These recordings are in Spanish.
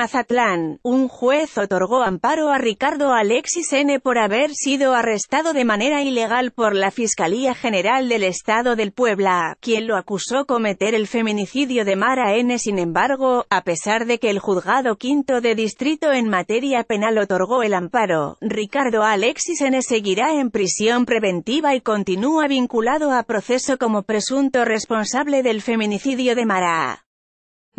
Mazatlán, un juez otorgó amparo a Ricardo Alexis N. por haber sido arrestado de manera ilegal por la Fiscalía General del Estado del Puebla, quien lo acusó cometer el feminicidio de Mara N. Sin embargo, a pesar de que el juzgado quinto de distrito en materia penal otorgó el amparo, Ricardo Alexis N. seguirá en prisión preventiva y continúa vinculado a proceso como presunto responsable del feminicidio de Mara.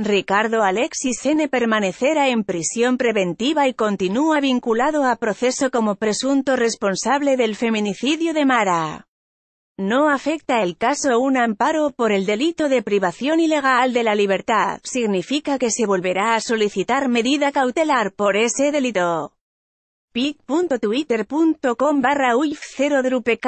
Ricardo Alexis N. permanecerá en prisión preventiva y continúa vinculado a proceso como presunto responsable del feminicidio de Mara. No afecta el caso un amparo por el delito de privación ilegal de la libertad, significa que se volverá a solicitar medida cautelar por ese delito pic.twitter.com barra uif 0 drupk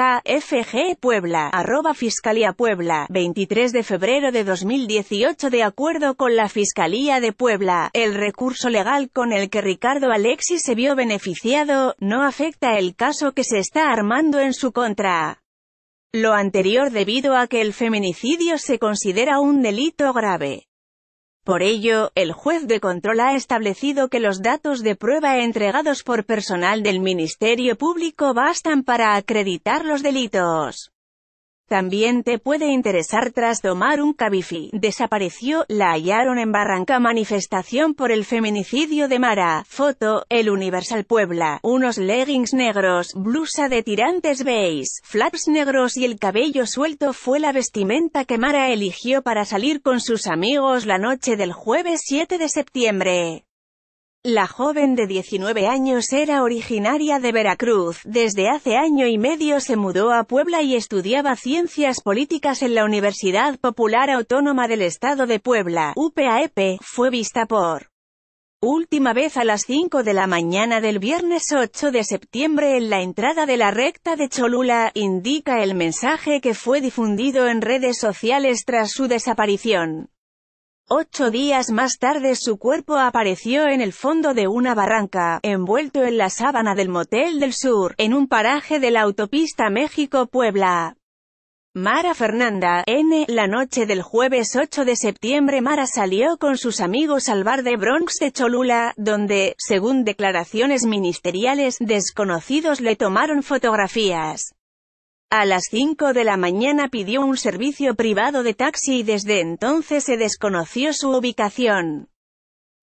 puebla arroba fiscalía puebla 23 de febrero de 2018 de acuerdo con la fiscalía de puebla el recurso legal con el que ricardo alexis se vio beneficiado no afecta el caso que se está armando en su contra lo anterior debido a que el feminicidio se considera un delito grave por ello, el juez de control ha establecido que los datos de prueba entregados por personal del Ministerio Público bastan para acreditar los delitos. También te puede interesar tras tomar un cabifi. Desapareció, la hallaron en Barranca manifestación por el feminicidio de Mara. Foto, El Universal Puebla. Unos leggings negros, blusa de tirantes beige, flaps negros y el cabello suelto fue la vestimenta que Mara eligió para salir con sus amigos la noche del jueves 7 de septiembre. La joven de 19 años era originaria de Veracruz, desde hace año y medio se mudó a Puebla y estudiaba Ciencias Políticas en la Universidad Popular Autónoma del Estado de Puebla, UPAEP, e fue vista por última vez a las 5 de la mañana del viernes 8 de septiembre en la entrada de la recta de Cholula, indica el mensaje que fue difundido en redes sociales tras su desaparición. Ocho días más tarde su cuerpo apareció en el fondo de una barranca, envuelto en la sábana del Motel del Sur, en un paraje de la autopista México-Puebla. Mara Fernanda, N. La noche del jueves 8 de septiembre Mara salió con sus amigos al bar de Bronx de Cholula, donde, según declaraciones ministeriales, desconocidos le tomaron fotografías. A las 5 de la mañana pidió un servicio privado de taxi y desde entonces se desconoció su ubicación.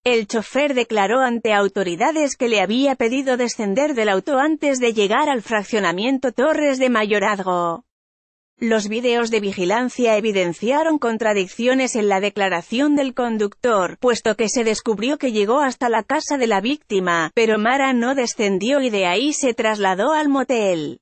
El chofer declaró ante autoridades que le había pedido descender del auto antes de llegar al fraccionamiento Torres de Mayorazgo. Los videos de vigilancia evidenciaron contradicciones en la declaración del conductor, puesto que se descubrió que llegó hasta la casa de la víctima, pero Mara no descendió y de ahí se trasladó al motel.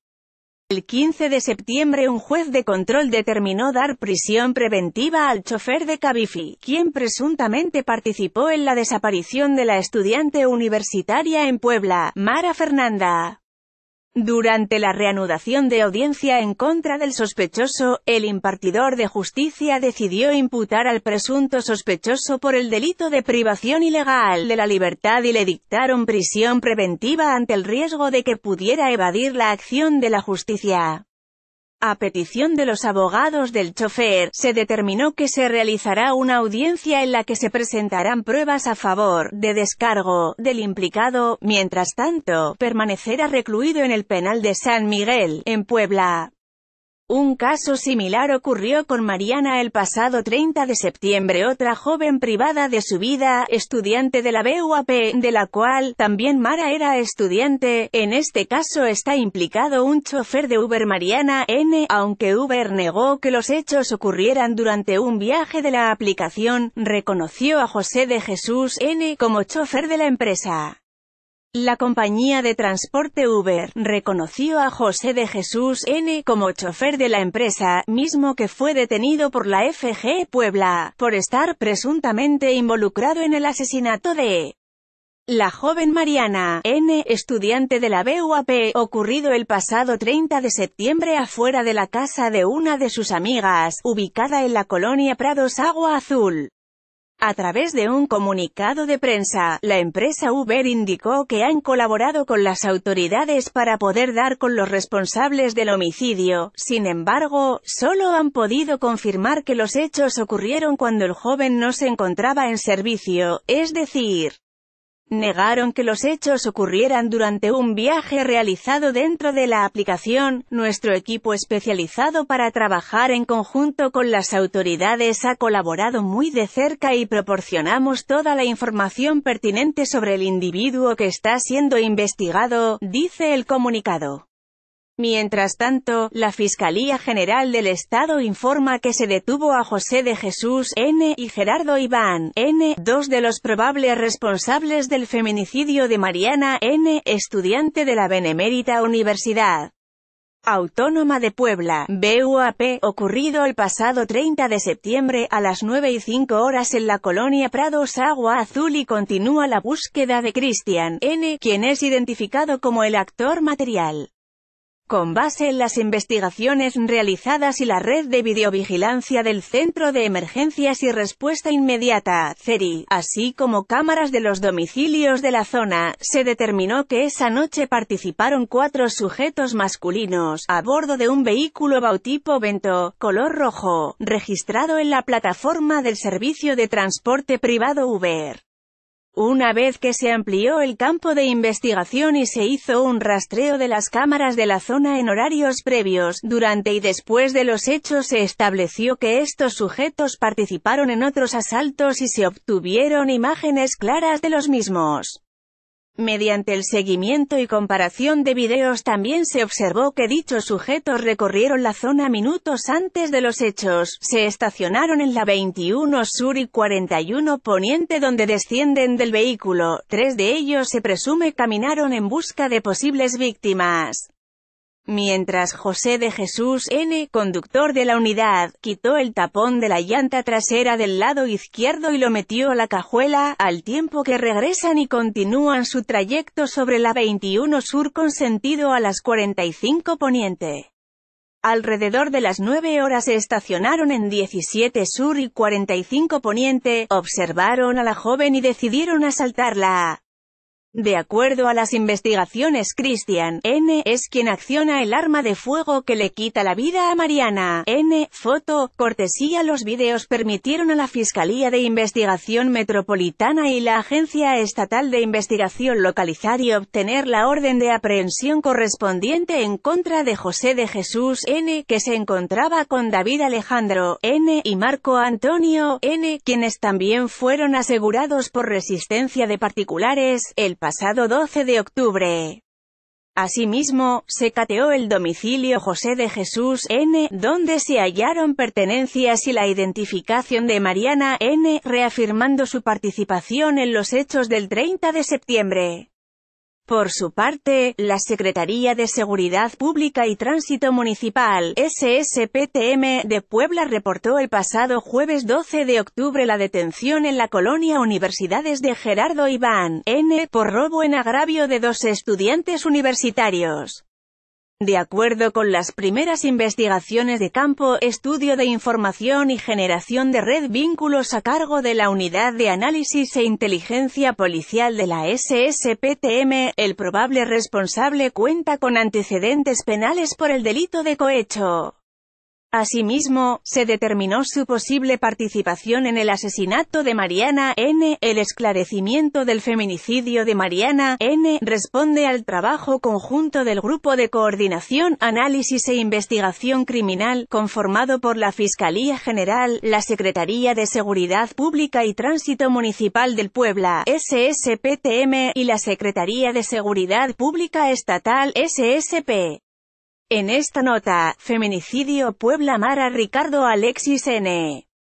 El 15 de septiembre un juez de control determinó dar prisión preventiva al chofer de Cavifi, quien presuntamente participó en la desaparición de la estudiante universitaria en Puebla, Mara Fernanda. Durante la reanudación de audiencia en contra del sospechoso, el impartidor de justicia decidió imputar al presunto sospechoso por el delito de privación ilegal de la libertad y le dictaron prisión preventiva ante el riesgo de que pudiera evadir la acción de la justicia. A petición de los abogados del chofer, se determinó que se realizará una audiencia en la que se presentarán pruebas a favor de descargo del implicado, mientras tanto, permanecerá recluido en el penal de San Miguel, en Puebla. Un caso similar ocurrió con Mariana el pasado 30 de septiembre, otra joven privada de su vida, estudiante de la BUAP, de la cual también Mara era estudiante. En este caso está implicado un chofer de Uber Mariana N, aunque Uber negó que los hechos ocurrieran durante un viaje de la aplicación, reconoció a José de Jesús N como chofer de la empresa. La compañía de transporte Uber reconoció a José de Jesús N. como chofer de la empresa, mismo que fue detenido por la FG Puebla, por estar presuntamente involucrado en el asesinato de la joven Mariana N., estudiante de la BUAP, ocurrido el pasado 30 de septiembre afuera de la casa de una de sus amigas, ubicada en la colonia Prados Agua Azul. A través de un comunicado de prensa, la empresa Uber indicó que han colaborado con las autoridades para poder dar con los responsables del homicidio, sin embargo, solo han podido confirmar que los hechos ocurrieron cuando el joven no se encontraba en servicio, es decir, Negaron que los hechos ocurrieran durante un viaje realizado dentro de la aplicación. Nuestro equipo especializado para trabajar en conjunto con las autoridades ha colaborado muy de cerca y proporcionamos toda la información pertinente sobre el individuo que está siendo investigado, dice el comunicado. Mientras tanto, la Fiscalía General del Estado informa que se detuvo a José de Jesús N. y Gerardo Iván N., dos de los probables responsables del feminicidio de Mariana N., estudiante de la Benemérita Universidad. Autónoma de Puebla, BUAP, ocurrido el pasado 30 de septiembre a las 9 y 5 horas en la colonia Prados Agua Azul y continúa la búsqueda de Cristian N., quien es identificado como el actor material con base en las investigaciones realizadas y la red de videovigilancia del Centro de Emergencias y Respuesta Inmediata, CERI, así como cámaras de los domicilios de la zona, se determinó que esa noche participaron cuatro sujetos masculinos, a bordo de un vehículo bautipo Vento, color rojo, registrado en la plataforma del servicio de transporte privado Uber. Una vez que se amplió el campo de investigación y se hizo un rastreo de las cámaras de la zona en horarios previos, durante y después de los hechos se estableció que estos sujetos participaron en otros asaltos y se obtuvieron imágenes claras de los mismos. Mediante el seguimiento y comparación de videos también se observó que dichos sujetos recorrieron la zona minutos antes de los hechos, se estacionaron en la 21 Sur y 41 Poniente donde descienden del vehículo, tres de ellos se presume caminaron en busca de posibles víctimas. Mientras José de Jesús N., conductor de la unidad, quitó el tapón de la llanta trasera del lado izquierdo y lo metió a la cajuela, al tiempo que regresan y continúan su trayecto sobre la 21 Sur con sentido a las 45 Poniente. Alrededor de las 9 horas se estacionaron en 17 Sur y 45 Poniente, observaron a la joven y decidieron asaltarla. De acuerdo a las investigaciones, Christian N. es quien acciona el arma de fuego que le quita la vida a Mariana N. Foto, cortesía Los videos permitieron a la Fiscalía de Investigación Metropolitana y la Agencia Estatal de Investigación localizar y obtener la orden de aprehensión correspondiente en contra de José de Jesús N. que se encontraba con David Alejandro N. y Marco Antonio N. quienes también fueron asegurados por resistencia de particulares, el pasado 12 de octubre. Asimismo, se cateó el domicilio José de Jesús N., donde se hallaron pertenencias y la identificación de Mariana N., reafirmando su participación en los hechos del 30 de septiembre. Por su parte, la Secretaría de Seguridad Pública y Tránsito Municipal, SSPTM, de Puebla reportó el pasado jueves 12 de octubre la detención en la colonia Universidades de Gerardo Iván, N, por robo en agravio de dos estudiantes universitarios. De acuerdo con las primeras investigaciones de campo, estudio de información y generación de red vínculos a cargo de la Unidad de Análisis e Inteligencia Policial de la SSPTM, el probable responsable cuenta con antecedentes penales por el delito de cohecho. Asimismo, se determinó su posible participación en el asesinato de Mariana N. El esclarecimiento del feminicidio de Mariana N. responde al trabajo conjunto del Grupo de Coordinación, Análisis e Investigación Criminal, conformado por la Fiscalía General, la Secretaría de Seguridad Pública y Tránsito Municipal del Puebla, SSPTM, y la Secretaría de Seguridad Pública Estatal, SSP. En esta nota, feminicidio Puebla Mara Ricardo Alexis N.